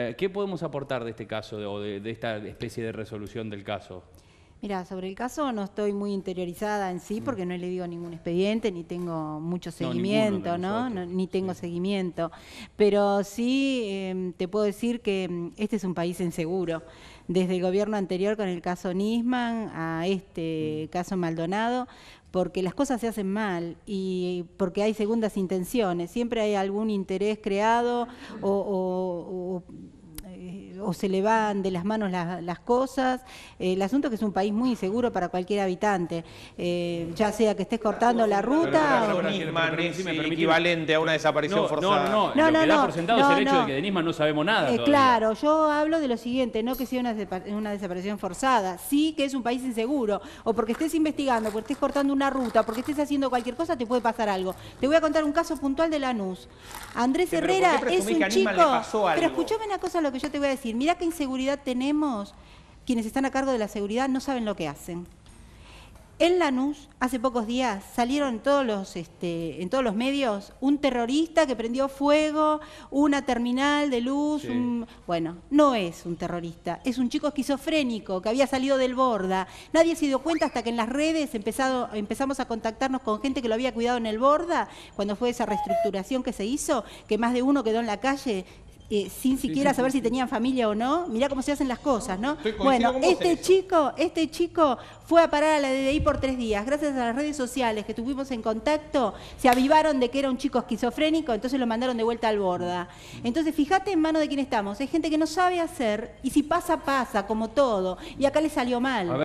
Eh, ¿Qué podemos aportar de este caso o de, de esta especie de resolución del caso? Mira, sobre el caso no estoy muy interiorizada en sí mm. porque no le digo ningún expediente, ni tengo mucho seguimiento, ¿no? ni tengo seguimiento. Pero sí em, te puedo decir que em, este es un país inseguro. Desde el gobierno anterior con el caso Nisman a este mm. caso Maldonado, porque las cosas se hacen mal y porque hay segundas intenciones. Siempre hay algún interés creado o o se le van de las manos las cosas. Eh, el asunto es que es un país muy inseguro para cualquier habitante, eh, ya sea que estés cortando la ruta. Pero, pero, pero, equivalente a una desaparición forzada. No, no, no. Lo que da por sentado es el hecho de que de Nisman no sabemos nada. Eh, claro, yo hablo de lo siguiente, no que sea una, desaparición forzada, sí que es un país inseguro, o porque estés investigando, porque estés cortando una ruta, porque estés haciendo cualquier cosa, te puede pasar algo. Te voy a contar un caso puntual de Lanús. Andrés Herrera es un chico. Pero escúchame una cosa lo que yo te voy a decir. Mirá qué inseguridad tenemos. Quienes están a cargo de la seguridad no saben lo que hacen. En Lanús, hace pocos días, salieron en todos los, este, en todos los medios un terrorista que prendió fuego, una terminal de luz. Bueno, no es un terrorista, es un chico esquizofrénico que había salido del borda. Nadie se dio cuenta hasta que en las redes empezamos a contactarnos con gente que lo había cuidado en el borda, cuando fue esa reestructuración que se hizo, que más de uno quedó en la calle eh, sin siquiera saber si tenían familia o no. Mirá cómo se hacen las cosas, ¿no? Bueno, este chico, este chico fue a parar a la DDI por tres días. Gracias a las redes sociales que tuvimos en contacto, se avivaron de que era un chico esquizofrénico, entonces lo mandaron de vuelta al borda. Entonces, fíjate en mano de quién estamos. Hay gente que no sabe hacer y si pasa, pasa, como todo. Y acá le salió mal.